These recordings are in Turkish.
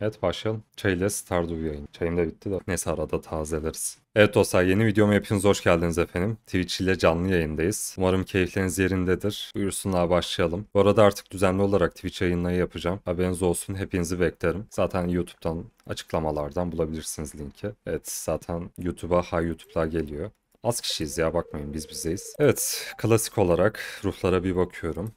Evet başlayalım. çay Çayla Stardew yayın. Çayım da bitti de. Neyse arada tazeleriz. Evet dostlar yeni videomu hepiniz hoş geldiniz efendim. Twitch ile canlı yayındayız. Umarım keyifleriniz yerindedir. Buyursunlar başlayalım. Bu arada artık düzenli olarak Twitch yayınları yapacağım. Haberiniz olsun hepinizi beklerim. Zaten YouTube'dan açıklamalardan bulabilirsiniz linki. Evet zaten YouTube'a ha YouTube'lar geliyor. Az kişiyiz ya bakmayın biz bizeyiz. Evet klasik olarak ruhlara bir bakıyorum.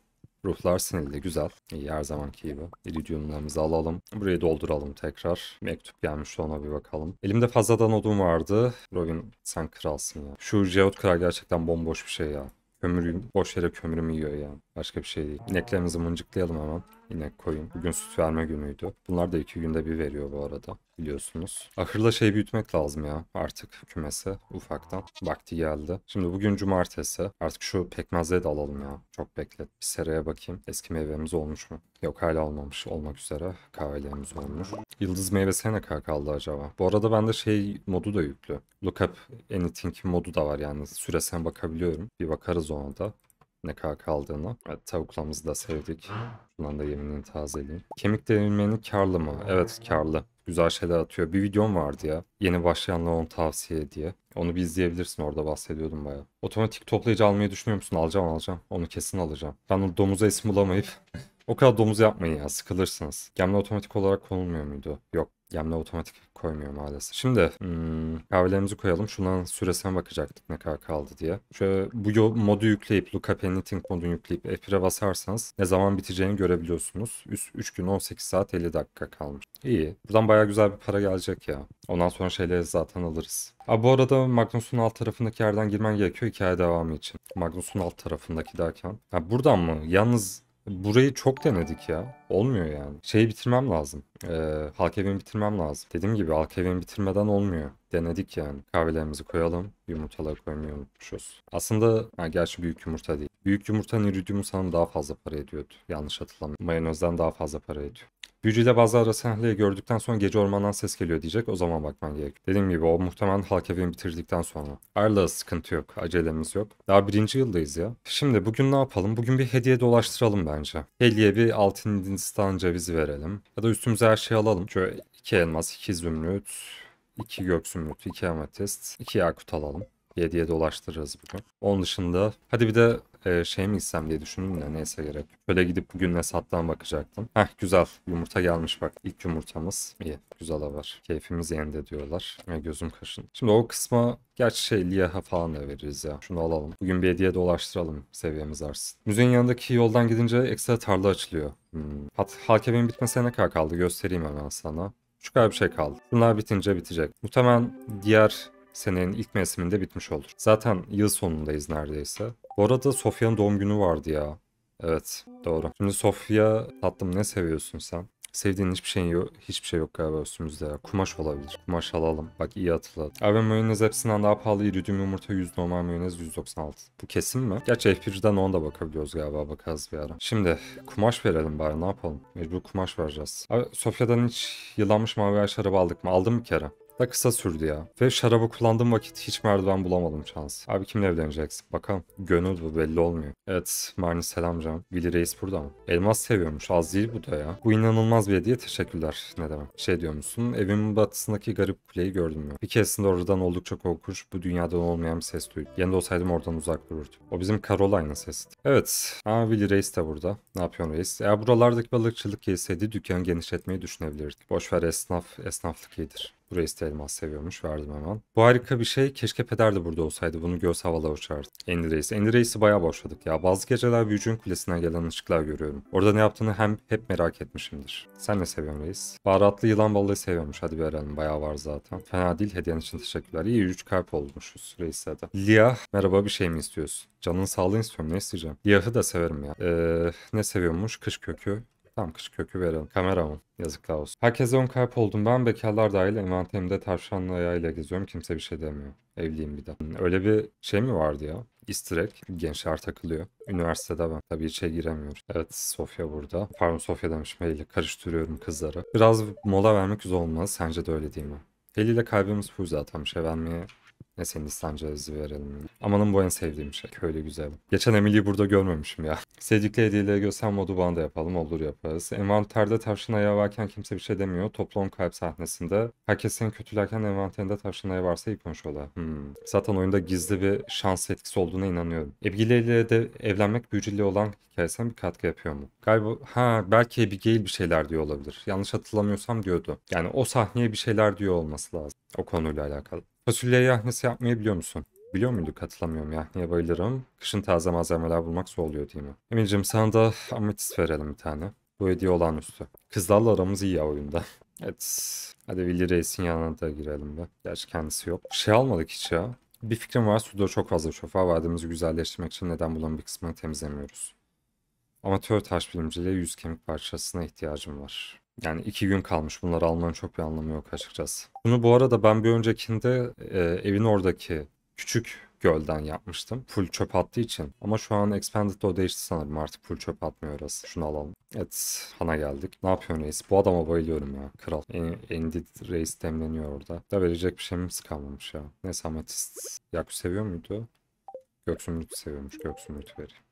Ruhlar sinirli güzel. İyi her zamanki gibi. İridiumlarımızı alalım. Burayı dolduralım tekrar. Mektup gelmiş ona bir bakalım. Elimde fazladan odun vardı. Robin sen kralsın ya. Şu Jeot Kral gerçekten bomboş bir şey ya. Kömürüm boş yere kömürüm yiyor yani. Başka bir şey değil. İneklerimizi mıncıklayalım hemen. Yine koyun. Bugün süt verme günüydü. Bunlar da iki günde bir veriyor bu arada biliyorsunuz. Ahırla şey büyütmek lazım ya artık kümesi ufaktan. Vakti geldi. Şimdi bugün cumartesi. Artık şu pekmezleri de alalım ya. Çok beklet. Bir seraya bakayım. Eski meyvemiz olmuş mu? Yok hala olmamış. Olmak üzere kahvelerimiz olmuş. Yıldız meyvesi ne kadar kaldı acaba? Bu arada bende şey modu da yüklü. Look up Anything modu da var yani. Süresine bakabiliyorum. Bir bakarız ona da ne kadar kaldığını. Evet, tavuklarımızı da sevdik. Şundan da yeminini tazeleyeyim. Kemik denilmeni karlı mı? Evet karlı. Güzel şeyler atıyor. Bir videom vardı ya. Yeni başlayanlara onu tavsiye diye. Onu bir izleyebilirsin orada bahsediyordum baya. Otomatik toplayıcı almayı düşünüyor musun? Alacağım alacağım. Onu kesin alacağım. Ben o domuza isim bulamayıp O kadar domuz yapmayın ya sıkılırsınız. Gemle otomatik olarak konulmuyor muydu? Yok Yemle otomatik koymuyor maalesef. Şimdi hmm, kahvelerimizi koyalım. Şundan süresine bakacaktık ne kadar kaldı diye. Şöyle bu modu yükleyip Lookup Anything modunu yükleyip F1'e basarsanız ne zaman biteceğini görebiliyorsunuz. Üst 3 gün 18 saat 50 dakika kalmış. İyi. Buradan baya güzel bir para gelecek ya. Ondan sonra şeyleri zaten alırız. Abi bu arada Magnus'un alt tarafındaki yerden girmen gerekiyor hikaye devamı için. Magnus'un alt tarafındaki derken. Ha, buradan mı? Yalnız Burayı çok denedik ya. Olmuyor yani. Şeyi bitirmem lazım. Ee, halk evini bitirmem lazım. Dediğim gibi halk evini bitirmeden olmuyor denedik yani. Kahvelerimizi koyalım. Yumurtaları koymayı unutmuşuz. Aslında ha, gerçi büyük yumurta değil. Büyük yumurtanın hani iridiumu sanırım daha fazla para ediyordu. Yanlış hatırlamıyorum. Mayonezden daha fazla para ediyor. Büyücüyle bazı ara sahneleri gördükten sonra gece ormandan ses geliyor diyecek o zaman bakman gerek. Dediğim gibi o muhtemelen halk evini bitirdikten sonra. Arla sıkıntı yok, acelemiz yok. Daha birinci yıldayız ya. Şimdi bugün ne yapalım? Bugün bir hediye dolaştıralım bence. Hediye bir altın Hindistan cevizi verelim. Ya da üstümüze her şeyi alalım. Şöyle iki elmas, iki zümrüt, 2 göksümrüt, 2 ametist, 2 yakut alalım. 7'ye dolaştırırız bugün. Onun dışında hadi bir de e, şey mi gitsem diye düşündüm de neyse gerek. Şöyle gidip bugün ne Nesat'tan bakacaktım. Heh güzel yumurta gelmiş bak. İlk yumurtamız İyi, Güzel haber. Keyfimiz yerinde diyorlar. E, gözüm kaşın. Şimdi o kısma gerçi şey Liyaha falan da veririz ya. Şunu alalım. Bugün bir hediye dolaştıralım seviyemiz artsın. Müzenin yanındaki yoldan gidince ekstra tarla açılıyor. Hmm. Hat Halkemin bitmesine ne kadar kaldı göstereyim hemen sana. Şu kadar bir şey kaldı. Bunlar bitince bitecek. Muhtemelen diğer senenin ilk mevsiminde bitmiş olur. Zaten yıl sonundayız neredeyse. Bu arada Sofya'nın doğum günü vardı ya. Evet doğru. Şimdi Sofya tatlım ne seviyorsun sen? Sevdiğin hiçbir şey yok, hiçbir şey yok galiba üstümüzde Kumaş olabilir. Kumaş alalım. Bak iyi hatırlat. Abi mayonez hepsinden daha pahalı. İridium yumurta 100 normal mayonez 196. Bu kesin mi? Gerçi F1'den ona da bakabiliyoruz galiba. Bakarız bir ara. Şimdi kumaş verelim bari ne yapalım. Mecbur kumaş vereceğiz. Abi Sofya'dan hiç yılanmış mavi şarabı aldık mı? Aldım bir kere da kısa sürdü ya. Ve şarabı kullandığım vakit hiç merdiven bulamadım şans. Abi kimle evleneceksin? Bakalım. Gönül bu belli olmuyor. Evet Marni selam canım. Vili Reis burada mı? Elmas seviyormuş. Az değil bu da ya. Bu inanılmaz bir hediye. Teşekkürler. Ne demek. Şey diyor musun? Evimin batısındaki garip kuleyi gördüm mü? Bir keresinde oradan oldukça korkunç bu dünyadan olmayan bir ses duydum. Yanında olsaydım oradan uzak dururdum. O bizim Caroline'ın sesi. Evet. Aa Willy Reis de burada. Ne yapıyorsun Reis? Eğer buralardaki balıkçılık gelseydi dükkan genişletmeyi düşünebilirdik. Boşver esnaf, esnaflık iyidir. Burayı elmas seviyormuş. Verdim hemen. Bu harika bir şey. Keşke peder de burada olsaydı. Bunu göz havada uçardı. Andy Reis. Andy Reis'i bayağı boşladık ya. Bazı geceler büyücünün kulesine gelen ışıklar görüyorum. Orada ne yaptığını hem hep merak etmişimdir. Sen ne seviyorsun Reis? Baharatlı yılan balığı seviyormuş. Hadi bir arayalım. Bayağı var zaten. Fena değil. Hediyen için teşekkürler. İyi 3 kalp olmuşuz Reis'e de. Lia. Merhaba bir şey mi istiyorsun? Canın sağlığı istiyorum. Ne isteyeceğim? Lia'yı da severim ya. Ee, ne seviyormuş? Kış kökü. Tam kış kökü verelim. Kameramın. Yazıklar olsun. Herkese on kayıp oldum. Ben bekarlar dahil envanterimde tavşanlı ayağıyla geziyorum. Kimse bir şey demiyor. Evliyim bir de. Öyle bir şey mi vardı ya? easter egg. Gençler takılıyor. Üniversitede ben tabii içe şey giremiyorum. Evet Sofya burada. Pardon Sofya demişim Heli. Karıştırıyorum kızları. Biraz mola vermek güzel olmaz. Sence de öyle değil mi? Heli ile kalbimiz full zaten. Bir şey vermeye ne senin İslamcı verelim. Amanın bu en sevdiğim şey. Öyle güzel. Geçen Emily'i burada görmemişim ya. Sevdikli hediyeleri göster modu bana da yapalım olur yaparız. Envanterde tavşan ayağı varken kimse bir şey demiyor. Toplum kalp sahnesinde. Herkes seni kötülerken envanterinde tavşan ayağı varsa iyi konuşuyorlar. Hmm. Zaten oyunda gizli bir şans etkisi olduğuna inanıyorum. Abigail'le de evlenmek büyücüyle olan hikayesine bir katkı yapıyor mu? Galiba ha belki Abigail bir şeyler diyor olabilir. Yanlış hatırlamıyorsam diyordu. Yani o sahneye bir şeyler diyor olması lazım. O konuyla alakalı. Fasulye yahnisi yapmayı biliyor musun? Biliyor muyduk hatırlamıyorum yahniye bayılırım. Kışın taze malzemeler bulmak zor oluyor değil mi? Emin'cim sana da ametist verelim bir tane. Bu hediye olağanüstü. Kızlarla aramız iyi ya oyunda. evet. Hadi Willy Reis'in yanına da girelim be. Gerçi kendisi yok. Şey almadık hiç ya. Bir fikrim var. Suda çok fazla şofa vardığımızı güzelleştirmek için neden bulan bir kısmını temizlemiyoruz. Amatör taş bilimciliğe yüz kemik parçasına ihtiyacım var. Yani iki gün kalmış. Bunları almanın çok bir anlamı yok açıkçası. Bunu bu arada ben bir öncekinde e, evin oradaki küçük gölden yapmıştım. Full çöp attığı için. Ama şu an Expanded o değişti sanırım. Artık full çöp atmıyor orası. Şunu alalım. Evet. Hana geldik. Ne yapıyor reis? Bu adama bayılıyorum ya. Kral. Endit reis demleniyor orada. Da verecek bir şeyimiz kalmamış ya. Neyse Ametist. Yakü seviyor muydu? Göksümrüt'ü seviyormuş. Göksümrüt'ü vereyim.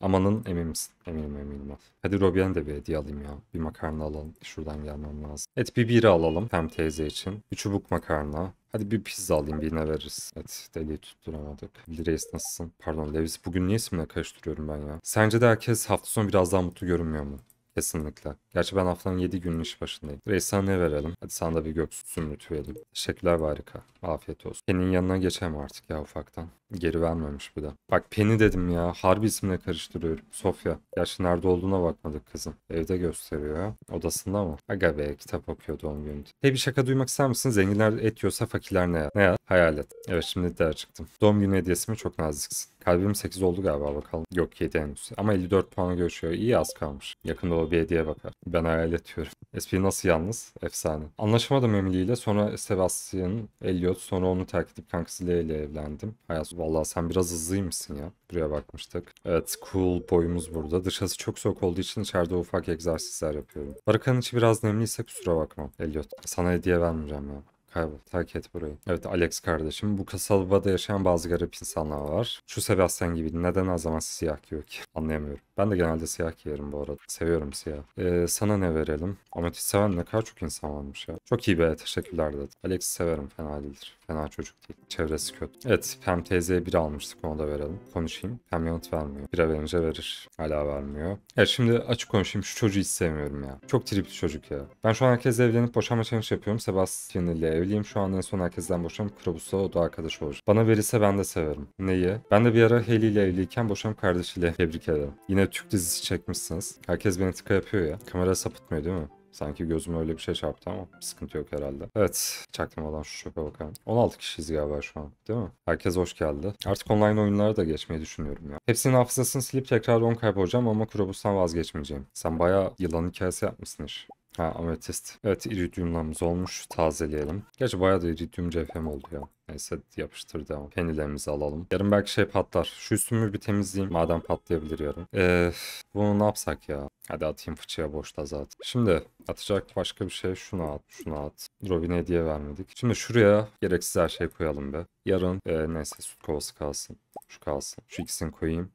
Amanın emin misin? Eminim eminim. Hadi Robian de bir hediye alayım ya. Bir makarna alalım. Şuradan gelmem lazım. Et bir bira alalım hem teyze için. Bir çubuk makarna. Hadi bir pizza alayım birine veririz. Evet deli tutturamadık. Reis nasılsın? Pardon Levis bugün niye isimle karıştırıyorum ben ya? Sence de herkes hafta sonu biraz daha mutlu görünmüyor mu? Kesinlikle. Gerçi ben haftanın 7 günün iş başındayım. Reis sana ne verelim? Hadi sana da bir göksüz zümrütü verelim. Teşekkürler ve harika. Afiyet olsun. Senin yanına geçelim artık ya ufaktan. Geri vermemiş bir de. Bak Penny dedim ya. Harbi isimle karıştırıyorum. Sofya. Yaşı nerede olduğuna bakmadık kızım. Evde gösteriyor. Odasında mı? Aga be kitap okuyordu 10 gündür. Hey bir şaka duymak ister misin? Zenginler et yiyorsa fakirler ne ya? Ne ya? Hayal et. Evet şimdi der çıktım. Doğum günü hediyesi mi? Çok naziksin. Kalbim 8 oldu galiba bakalım. Yok 7 henüz. Ama 54 puana görüşüyor. İyi az kalmış. Yakında o bir hediye bakar. Ben hayal ediyorum. SP nasıl yalnız? Efsane. Anlaşamadım Emily ile. Sonra Sebastian, Elliot. Sonra onu terk edip kankası ile evlendim. Hayat Vallahi sen biraz hızlıymışsın ya. Buraya bakmıştık. Evet cool boyumuz burada. Dışarısı çok soğuk olduğu için içeride ufak egzersizler yapıyorum. Barakanın içi biraz nemliyse kusura bakma Elliot. Sana hediye vermeyeceğim ya. Kaybol. Terk et burayı. Evet Alex kardeşim. Bu kasabada yaşayan bazı garip insanlar var. Şu Sebastian gibi neden az zaman siyah giyiyor ki? Anlayamıyorum. Ben de genelde siyah giyerim bu arada. Seviyorum siyah. Ee, sana ne verelim? Ametist seven ne kadar çok insan varmış ya. Çok iyi be teşekkürler dedi. Alex severim fena değildir. Fena çocuk değil. Çevresi kötü. Evet Pam teyzeye biri almıştık onu da verelim. Konuşayım. Pam yanıt vermiyor. Bire verince verir. Hala vermiyor. Evet şimdi açık konuşayım şu çocuğu hiç sevmiyorum ya. Çok tripli çocuk ya. Ben şu an herkesle evlenip boşanma challenge yapıyorum. Sebastian ile evliyim. Şu an en son herkesten boşanıp Krabus'la o da arkadaş olur. Bana verirse ben de severim. Neyi? Ben de bir ara Haley ile evliyken boşanıp kardeşiyle tebrik ederim. Yine Türk dizisi çekmişsiniz. Herkes beni tıka yapıyor ya. Kamera sapıtmıyor değil mi? Sanki gözüme öyle bir şey çarptı ama sıkıntı yok herhalde. Evet çaktım olan şu şoka bakalım. 16 kişiyiz galiba şu an değil mi? Herkes hoş geldi. Artık online oyunlara da geçmeyi düşünüyorum ya. Hepsinin hafızasını silip tekrar 10 kaybolacağım ama Kurobus'tan vazgeçmeyeceğim. Sen bayağı yılan hikayesi yapmışsın iş. Ha ametist. Evet iridiumlarımız olmuş. Tazeleyelim. Gerçi bayağı da iridium cevhem oldu ya. Neyse yapıştır devam. Penilerimizi alalım. Yarın belki şey patlar. Şu üstümü bir temizleyeyim. Madem patlayabilir yarın. Eee bunu ne yapsak ya? Hadi atayım fıçıya boşta zaten. Şimdi atacak başka bir şey. Şunu at, şunu at. Robin hediye vermedik. Şimdi şuraya gereksiz her şey koyalım be. Yarın e, neyse süt kovası kalsın. Şu kalsın. Şu ikisini koyayım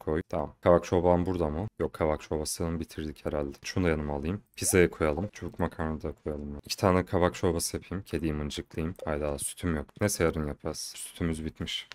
koy, Tamam. Kavak çoban burada mı? Yok kavak çorbasını bitirdik herhalde. Şunu da yanıma alayım. Pizzaya koyalım. Çubuk makarna da koyalım. İki tane kavak çorbası yapayım. Kediyi mıncıklayayım. Hayda sütüm yok. Neyse yarın yaparız. Sütümüz bitmiş.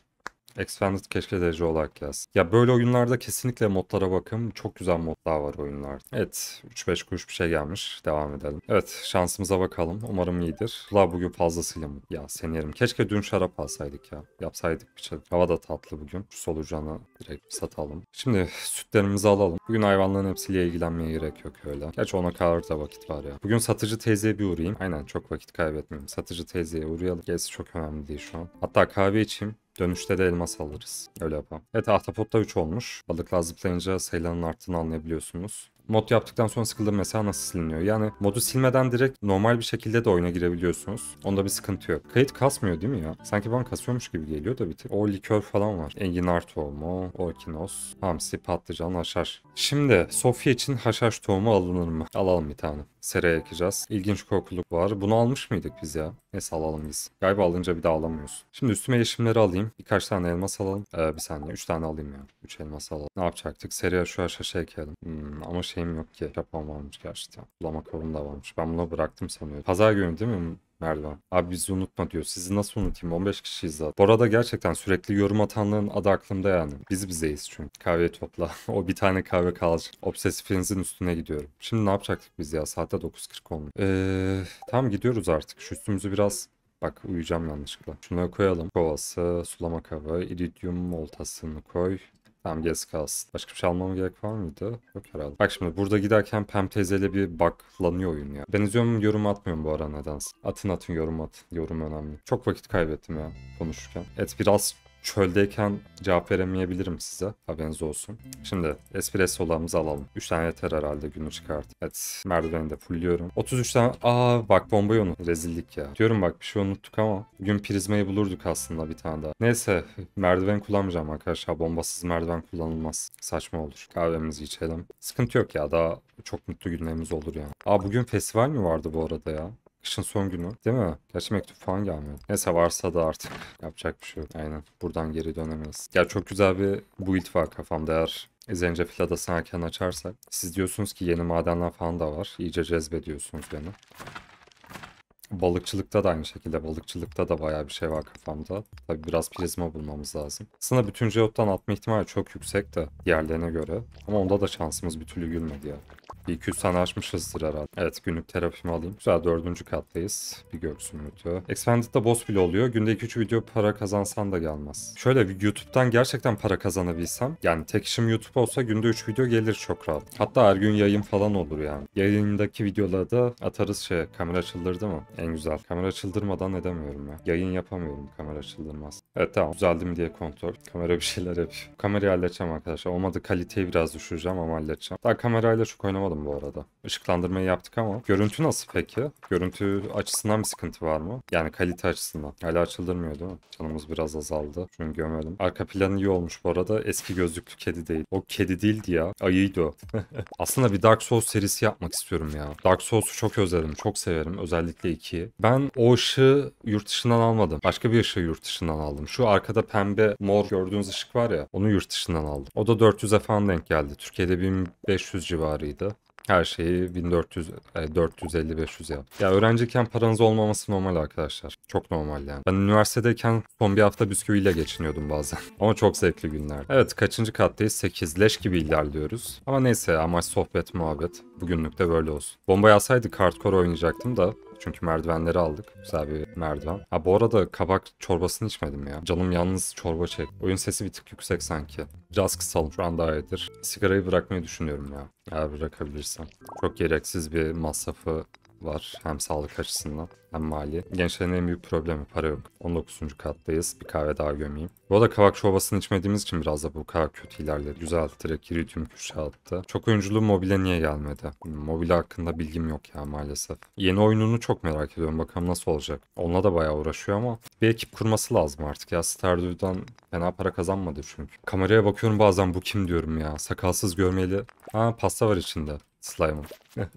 Expanded keşke derece olarak gelsin. Ya böyle oyunlarda kesinlikle modlara bakın. Çok güzel modlar var oyunlarda. Evet 3-5 kuruş bir şey gelmiş. Devam edelim. Evet şansımıza bakalım. Umarım iyidir. La bugün fazlasıyla mı? Ya seni yerim. Keşke dün şarap alsaydık ya. Yapsaydık bir şey. Hava da tatlı bugün. Şu solucanı direkt satalım. Şimdi sütlerimizi alalım. Bugün hayvanların hepsiyle ilgilenmeye gerek yok öyle. Gerçi ona kadar da vakit var ya. Bugün satıcı teyzeye bir uğrayayım. Aynen çok vakit kaybetmeyeyim. Satıcı teyzeye uğrayalım. Gerisi çok önemli değil şu an. Hatta kahve içeyim. Dönüşte de elmas alırız. Öyle yapalım. Evet ahtapotta 3 olmuş. Balıklar zıplayınca sayılarının arttığını anlayabiliyorsunuz mod yaptıktan sonra sıkıldım mesela nasıl siliniyor? Yani modu silmeden direkt normal bir şekilde de oyuna girebiliyorsunuz. Onda bir sıkıntı yok. Kayıt kasmıyor değil mi ya? Sanki bana kasıyormuş gibi geliyor da bir tık. O likör falan var. Enginar tohumu, orkinos, hamsi, patlıcan, aşar. Şimdi Sofya için haşhaş tohumu alınır mı? Alalım bir tane. Sereye ekeceğiz. İlginç kokuluk var. Bunu almış mıydık biz ya? Neyse alalım biz. Galiba alınca bir daha alamıyoruz. Şimdi üstüme yeşimleri alayım. Birkaç tane elmas alalım. Ee, bir saniye. Üç tane alayım ya. Üç elmas alalım. Ne yapacaktık? Seriye şu haşhaşı ekelim. Hmm, ama şeyim yok ki. Yapan varmış gerçekten. Bulama korun da varmış. Ben bunu bıraktım sanıyorum. Pazar günü değil mi? Merdiven. Abi bizi unutma diyor. Sizi nasıl unutayım? 15 kişiyiz zaten. Bu arada gerçekten sürekli yorum atanların adı aklımda yani. Biz bizeyiz çünkü. Kahve topla. o bir tane kahve kalacak. Obsesifinizin üstüne gidiyorum. Şimdi ne yapacaktık biz ya? Saatte 9.40 olmuş. Ee, tam gidiyoruz artık. Şu üstümüzü biraz Bak uyuyacağım yanlışlıkla. Şunları koyalım. Kovası, sulama kabı, iridium oltasını koy. Tamam gez kalsın. Başka bir şey almam gerek var mıydı? Yok herhalde. Bak şimdi burada giderken Pem teyzeyle bir baklanıyor oyun ya. Benziyor mu yorum atmıyorum bu ara nedense. Atın atın yorum at Yorum önemli. Çok vakit kaybettim ya konuşurken. Et biraz çöldeyken cevap veremeyebilirim size. Haberiniz olsun. Şimdi espresso olamızı alalım. 3 tane yeter herhalde günü çıkart. Evet merdiveni de fulliyorum. 33 tane aa bak bombayı unut. Rezillik ya. Diyorum bak bir şey unuttuk ama gün prizmayı bulurduk aslında bir tane daha. Neyse merdiven kullanmayacağım arkadaşlar. Bombasız merdiven kullanılmaz. Saçma olur. Kahvemizi içelim. Sıkıntı yok ya daha çok mutlu günlerimiz olur yani. Aa bugün festival mi vardı bu arada ya? Kışın son günü değil mi? Gerçi mektup falan gelmedi. Neyse varsa da artık yapacak bir şey yok. Aynen. Buradan geri dönemeyiz. Ya çok güzel bir build var kafamda eğer Zencefil Adası'nı erken açarsak. Siz diyorsunuz ki yeni madenler falan da var. İyice cezbediyorsunuz beni. Balıkçılıkta da aynı şekilde. Balıkçılıkta da baya bir şey var kafamda. Tabi biraz prizma bulmamız lazım. Aslında bütün Geot'tan atma ihtimali çok yüksek de diğerlerine göre. Ama onda da şansımız bir türlü gülmedi ya. Bir 200 tane açmışızdır herhalde. Evet günlük terapimi alayım. Güzel dördüncü kattayız. Bir gök zümrütü. Expanded'da boss bile oluyor. Günde 2-3 video para kazansan da gelmez. Şöyle YouTube'dan gerçekten para kazanabilsem. Yani tek işim YouTube olsa günde 3 video gelir çok rahat. Hatta her gün yayın falan olur yani. Yayındaki videoları da atarız şey kamera çıldırdı mı? En güzel. Kamera çıldırmadan edemiyorum ya. Yayın yapamıyorum kamera çıldırmaz. Evet tamam düzeldim diye kontrol. Kamera bir şeyler yapıyor. Kamerayı halledeceğim arkadaşlar. Olmadı kaliteyi biraz düşüreceğim ama halledeceğim. Daha kamerayla çok oynamadım yapalım bu arada. Işıklandırmayı yaptık ama. Görüntü nasıl peki? Görüntü açısından bir sıkıntı var mı? Yani kalite açısından. Hala açıldırmıyor değil mi? Canımız biraz azaldı. Şunu gömelim. Arka planı iyi olmuş bu arada. Eski gözlüklü kedi değil. O kedi değildi ya. Ayıydı o. Aslında bir Dark Souls serisi yapmak istiyorum ya. Dark Souls'u çok özledim. Çok severim. Özellikle 2'yi. Ben o ışığı yurt dışından almadım. Başka bir ışığı yurt dışından aldım. Şu arkada pembe mor gördüğünüz ışık var ya. Onu yurt dışından aldım. O da 400'e falan denk geldi. Türkiye'de 1500 civarıydı. Her şeyi 1400 e, 450 500 yap. Ya öğrenciyken paranız olmaması normal arkadaşlar. Çok normal yani. Ben üniversitedeyken son bir hafta bisküviyle geçiniyordum bazen. Ama çok zevkli günler. Evet kaçıncı kattayız? 8 leş gibi ilerliyoruz. Ama neyse amaç sohbet muhabbet. Bugünlük de böyle olsun. Bomba alsaydık hardcore oynayacaktım da çünkü merdivenleri aldık. Güzel bir merdiven. Ha bu arada kabak çorbasını içmedim ya. Canım yalnız çorba çek. Oyun sesi bir tık yüksek sanki. Biraz kısalım şu an daha iyidir. Sigarayı bırakmayı düşünüyorum ya. Eğer bırakabilirsem. Çok gereksiz bir masrafı var. Hem sağlık açısından hem mali. Gençlerin en büyük problemi para yok. 19. kattayız. Bir kahve daha gömeyim. Bu arada kavak çorbasını içmediğimiz için biraz da bu kadar kötü ilerledi. Güzel direkt iridium köşe attı. Çok oyunculuğu mobile niye gelmedi? Hani mobile hakkında bilgim yok ya maalesef. Yeni oyununu çok merak ediyorum. Bakalım nasıl olacak. Onunla da bayağı uğraşıyor ama bir ekip kurması lazım artık ya. Stardew'dan fena para kazanmadı çünkü. Kameraya bakıyorum bazen bu kim diyorum ya. Sakalsız görmeli. Ha pasta var içinde. Slime'ım.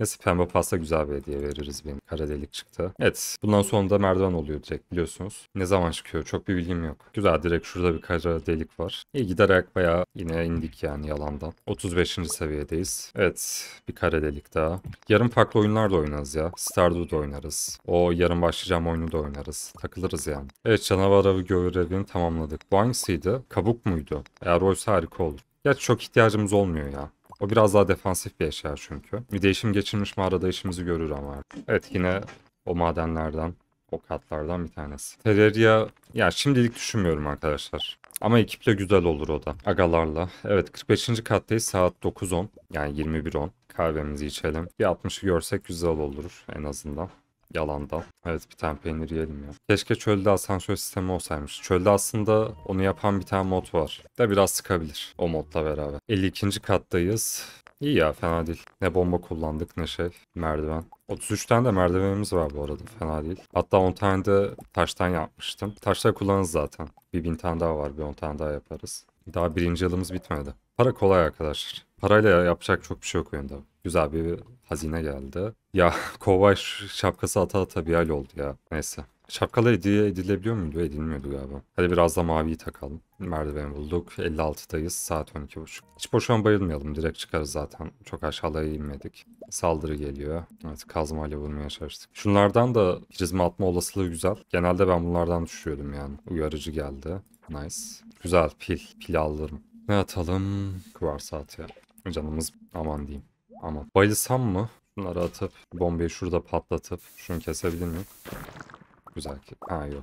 Neyse pembe pasta güzel bir hediye veririz benim. Kara delik çıktı. Evet bundan sonra da merdiven oluyor direkt biliyorsunuz. Ne zaman çıkıyor çok bir bilgim yok. Güzel direkt şurada bir kara delik var. İyi giderek bayağı yine indik yani yalandan. 35. seviyedeyiz. Evet bir kara delik daha. Yarın farklı oyunlar da oynarız ya. Stardew da oynarız. O yarın başlayacağım oyunu da oynarız. Takılırız yani. Evet canavar avı görevini tamamladık. Bu hangisiydi? Kabuk muydu? Eğer oysa harika olur. Ya çok ihtiyacımız olmuyor ya. O biraz daha defansif bir eşya çünkü. Bir değişim geçirmiş mağarada işimizi görür ama. Evet yine o madenlerden, o katlardan bir tanesi. Terraria, yani şimdilik düşünmüyorum arkadaşlar. Ama ekiple güzel olur o da. Agalarla. Evet 45. kattayız saat 9.10 yani 21.10. Kahvemizi içelim. Bir 60'ı görsek güzel olur en azından. Yalandan. Evet bir tane peynir yiyelim ya. Keşke çölde asansör sistemi olsaymış. Çölde aslında onu yapan bir tane mod var. Da biraz sıkabilir o modla beraber. 52. kattayız. İyi ya fena değil. Ne bomba kullandık ne şey. Merdiven. 33 tane de merdivenimiz var bu arada fena değil. Hatta 10 tane de taştan yapmıştım. Taşlar kullanırız zaten. Bir bin tane daha var bir 10 tane daha yaparız. Daha birinci yılımız bitmedi. Para kolay arkadaşlar. Parayla yapacak çok bir şey yok oyunda. Güzel bir hazine geldi. Ya kovboy şapkası ata ata bir hal oldu ya. Neyse. Şapkalar hediye edilebiliyor muydu? Edilmiyordu galiba. Hadi biraz da maviyi takalım. Merdiven bulduk. 56'dayız. Saat 12.30. Hiç boşuna bayılmayalım. Direkt çıkarız zaten. Çok aşağıya inmedik. Saldırı geliyor. Evet Kazma kazmayla vurmaya çalıştık. Şunlardan da prizma atma olasılığı güzel. Genelde ben bunlardan düşüyordum yani. Uyarıcı geldi. Nice. Güzel pil. Pil alırım. Ne atalım? Kuvars at ya. Canımız aman diyeyim. Ama bayılsam mı? Bunları atıp bombayı şurada patlatıp şunu kesebilir miyim? Güzel ki. Ha yok.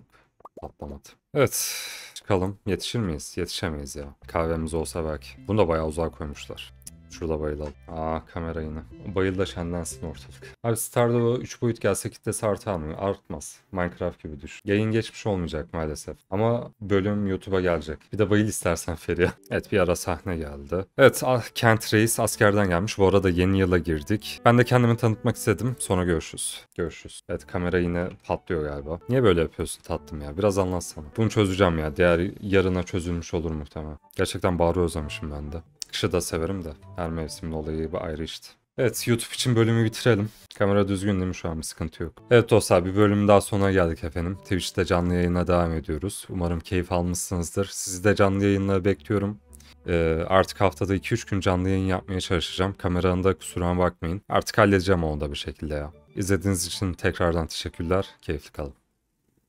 Patlamadı. Evet. Çıkalım. Yetişir miyiz? Yetişemeyiz ya. Kahvemiz olsa belki. Bunu da bayağı uzağa koymuşlar. Şurada bayılalım. Aa kamera yine. Bayıl da şenlensin ortalık. Abi Stardew 3 boyut gelse kitlesi artar mı? Artmaz. Minecraft gibi düş. Yayın geçmiş olmayacak maalesef. Ama bölüm YouTube'a gelecek. Bir de bayıl istersen Feriha. Evet bir ara sahne geldi. Evet ah, Kent Reis askerden gelmiş. Bu arada yeni yıla girdik. Ben de kendimi tanıtmak istedim. Sonra görüşürüz. Görüşürüz. Evet kamera yine patlıyor galiba. Niye böyle yapıyorsun tatlım ya? Biraz anlatsana. Bunu çözeceğim ya. Diğer yarına çözülmüş olur muhtemelen. Gerçekten bağırı özlemişim ben de kışı da severim de. Her mevsimli olayı ayrı işte. Evet YouTube için bölümü bitirelim. Kamera düzgün değil mi şu an bir sıkıntı yok. Evet dostlar bir bölüm daha sonuna geldik efendim. Twitch'te canlı yayına devam ediyoruz. Umarım keyif almışsınızdır. Sizi de canlı yayınla bekliyorum. Ee, artık haftada 2-3 gün canlı yayın yapmaya çalışacağım. Kameranın da kusuruma bakmayın. Artık halledeceğim onu da bir şekilde ya. İzlediğiniz için tekrardan teşekkürler. Keyifli kalın.